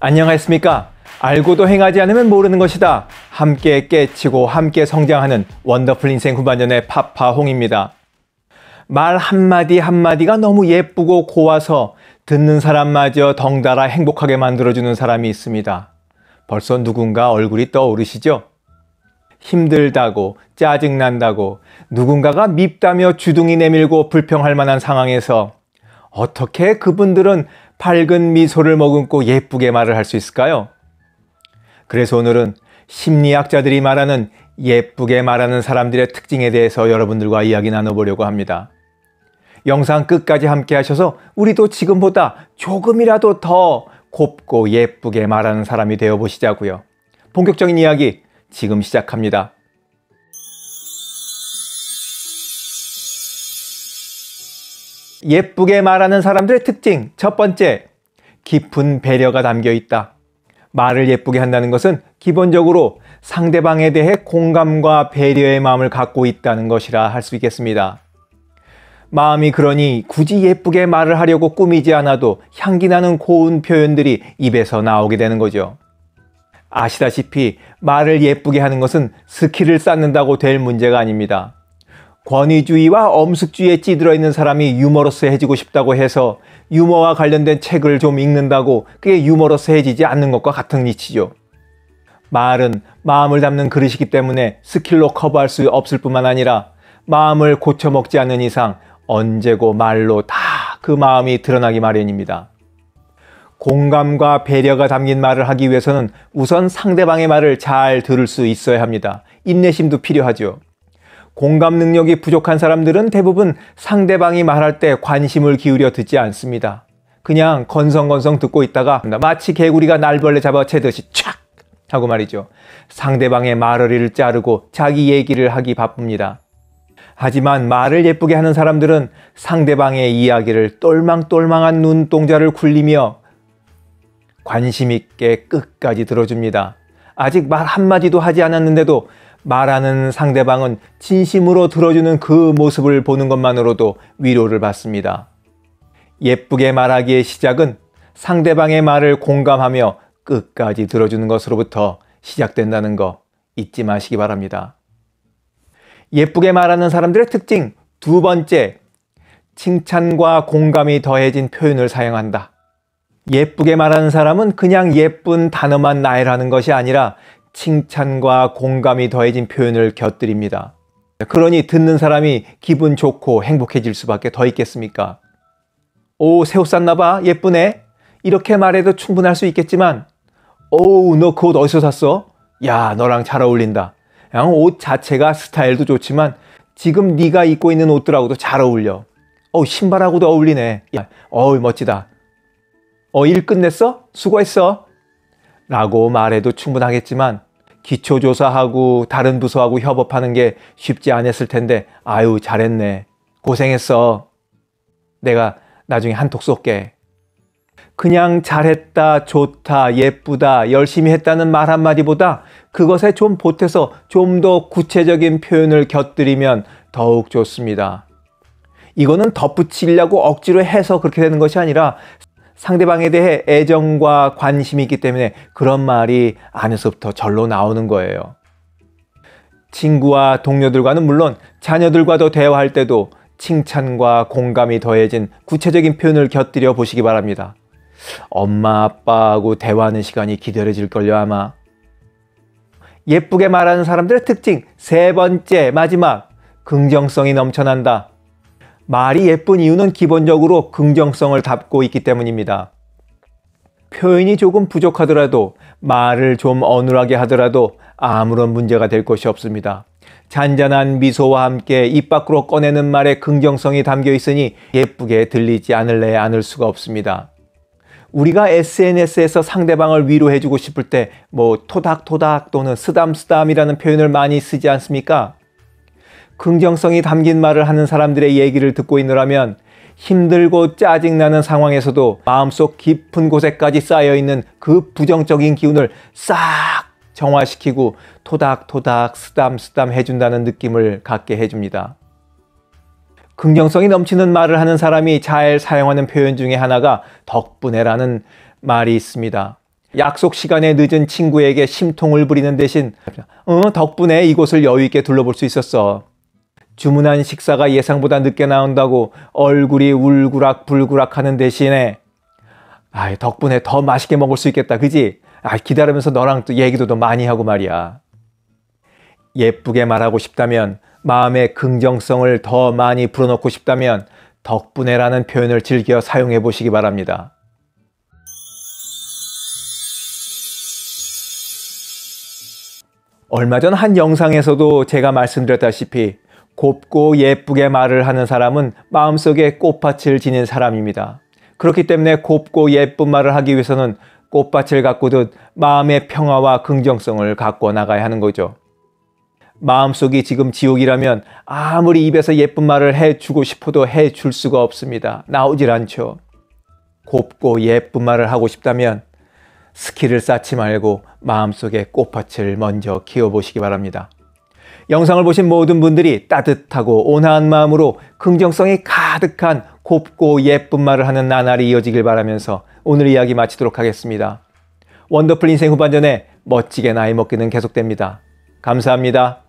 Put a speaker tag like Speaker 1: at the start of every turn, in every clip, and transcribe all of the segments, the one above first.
Speaker 1: 안녕하십니까? 알고도 행하지 않으면 모르는 것이다. 함께 깨치고 함께 성장하는 원더풀 인생 후반년의 파파홍입니다. 말 한마디 한마디가 너무 예쁘고 고와서 듣는 사람마저 덩달아 행복하게 만들어주는 사람이 있습니다. 벌써 누군가 얼굴이 떠오르시죠? 힘들다고, 짜증난다고, 누군가가 밉다며 주둥이 내밀고 불평할 만한 상황에서 어떻게 그분들은 밝은 미소를 머금고 예쁘게 말을 할 수 있을까요? 그래서 오늘은 심리학자들이 말하는 예쁘게 말하는 사람들의 특징에 대해서 여러분들과 이야기 나눠보려고 합니다. 영상 끝까지 함께 하셔서 우리도 지금보다 조금이라도 더 곱고 예쁘게 말하는 사람이 되어 보시자고요. 본격적인 이야기 지금 시작합니다. 예쁘게 말하는 사람들의 특징 첫 번째, 깊은 배려가 담겨 있다. 말을 예쁘게 한다는 것은 기본적으로 상대방에 대해 공감과 배려의 마음을 갖고 있다는 것이라 할 수 있겠습니다. 마음이 그러니 굳이 예쁘게 말을 하려고 꾸미지 않아도 향기나는 고운 표현들이 입에서 나오게 되는 거죠. 아시다시피 말을 예쁘게 하는 것은 스킬을 쌓는다고 될 문제가 아닙니다. 권위주의와 엄숙주의에 찌들어 있는 사람이 유머러스해지고 싶다고 해서 유머와 관련된 책을 좀 읽는다고 그게 유머러스해지지 않는 것과 같은 이치죠. 말은 마음을 담는 그릇이기 때문에 스킬로 커버할 수 없을 뿐만 아니라 마음을 고쳐먹지 않는 이상 언제고 말로 다 그 마음이 드러나기 마련입니다. 공감과 배려가 담긴 말을 하기 위해서는 우선 상대방의 말을 잘 들을 수 있어야 합니다. 인내심도 필요하죠. 공감 능력이 부족한 사람들은 대부분 상대방이 말할 때 관심을 기울여 듣지 않습니다. 그냥 건성건성 듣고 있다가 마치 개구리가 날벌레 잡아채듯이 촥! 하고 말이죠. 상대방의 말어리를 자르고 자기 얘기를 하기 바쁩니다. 하지만 말을 예쁘게 하는 사람들은 상대방의 이야기를 똘망똘망한 눈동자를 굴리며 관심있게 끝까지 들어줍니다. 아직 말 한마디도 하지 않았는데도 말하는 상대방은 진심으로 들어주는 그 모습을 보는 것만으로도 위로를 받습니다. 예쁘게 말하기의 시작은 상대방의 말을 공감하며 끝까지 들어주는 것으로부터 시작된다는 거 잊지 마시기 바랍니다. 예쁘게 말하는 사람들의 특징 두 번째, 칭찬과 공감이 더해진 표현을 사용한다. 예쁘게 말하는 사람은 그냥 예쁜 단어만 나열하는 것이 아니라 칭찬과 공감이 더해진 표현을 곁들입니다. 그러니 듣는 사람이 기분 좋고 행복해질 수밖에 더 있겠습니까? 오, 새 옷 샀나봐. 예쁘네. 이렇게 말해도 충분할 수 있겠지만, 오우, 너그 옷 어디서 샀어? 야, 너랑 잘 어울린다. 옷 자체가 스타일도 좋지만, 지금 네가 입고 있는 옷들하고도 잘 어울려. 어, 신발하고도 어울리네. 야, 어우, 멋지다. 어, 일 끝냈어? 수고했어. 라고 말해도 충분하겠지만 기초조사하고 다른 부서하고 협업하는 게 쉽지 않았을 텐데 아유 잘했네 고생했어 내가 나중에 한턱 쏠게 그냥 잘했다 좋다 예쁘다 열심히 했다는 말 한마디보다 그것에 좀 보태서 좀 더 구체적인 표현을 곁들이면 더욱 좋습니다 이거는 덧붙이려고 억지로 해서 그렇게 되는 것이 아니라 상대방에 대해 애정과 관심이 있기 때문에 그런 말이 안에서부터 절로 나오는 거예요. 친구와 동료들과는 물론 자녀들과도 대화할 때도 칭찬과 공감이 더해진 구체적인 표현을 곁들여 보시기 바랍니다. 엄마, 아빠하고 대화하는 시간이 기다려질걸요, 아마. 예쁘게 말하는 사람들의 특징, 세 번째, 마지막, 긍정성이 넘쳐난다. 말이 예쁜 이유는 기본적으로 긍정성을 담고 있기 때문입니다. 표현이 조금 부족하더라도 말을 좀 어눌하게 하더라도 아무런 문제가 될 것이 없습니다. 잔잔한 미소와 함께 입 밖으로 꺼내는 말에 긍정성이 담겨 있으니 예쁘게 들리지 않을래 않을 수가 없습니다. 우리가 SNS에서 상대방을 위로해주고 싶을 때 뭐 토닥토닥 또는 쓰담쓰담이라는 표현을 많이 쓰지 않습니까? 긍정성이 담긴 말을 하는 사람들의 얘기를 듣고 있느라면 힘들고 짜증나는 상황에서도 마음속 깊은 곳에까지 쌓여있는 그 부정적인 기운을 싹 정화시키고 토닥토닥 쓰담쓰담 해준다는 느낌을 갖게 해줍니다. 긍정성이 넘치는 말을 하는 사람이 잘 사용하는 표현 중에 하나가 덕분에라는 말이 있습니다. 약속 시간에 늦은 친구에게 심통을 부리는 대신 어, 덕분에 이곳을 여유있게 둘러볼 수 있었어. 주문한 식사가 예상보다 늦게 나온다고 얼굴이 울그락불그락 하는 대신에 아, 덕분에 더 맛있게 먹을 수 있겠다. 그지? 아, 기다리면서 너랑 또 얘기도 더 많이 하고 말이야. 예쁘게 말하고 싶다면 마음의 긍정성을 더 많이 불어넣고 싶다면 덕분에라는 표현을 즐겨 사용해 보시기 바랍니다. 얼마 전 한 영상에서도 제가 말씀드렸다시피 곱고 예쁘게 말을 하는 사람은 마음속에 꽃밭을 지닌 사람입니다. 그렇기 때문에 곱고 예쁜 말을 하기 위해서는 꽃밭을 가꾸듯 마음의 평화와 긍정성을 갖고 나가야 하는 거죠. 마음속이 지금 지옥이라면 아무리 입에서 예쁜 말을 해주고 싶어도 해줄 수가 없습니다. 나오질 않죠. 곱고 예쁜 말을 하고 싶다면 스키를 쌓지 말고 마음속에 꽃밭을 먼저 키워보시기 바랍니다. 영상을 보신 모든 분들이 따뜻하고 온화한 마음으로 긍정성이 가득한 곱고 예쁜 말을 하는 나날이 이어지길 바라면서 오늘 이야기 마치도록 하겠습니다. 원더풀 인생 후반전에 멋지게 나이 먹기는 계속됩니다. 감사합니다.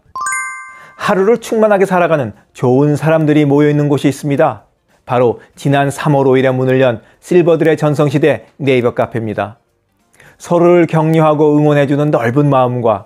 Speaker 1: 하루를 충만하게 살아가는 좋은 사람들이 모여있는 곳이 있습니다. 바로 지난 3월 5일에 문을 연 실버들의 전성시대 네이버 카페입니다. 서로를 격려하고 응원해주는 넓은 마음과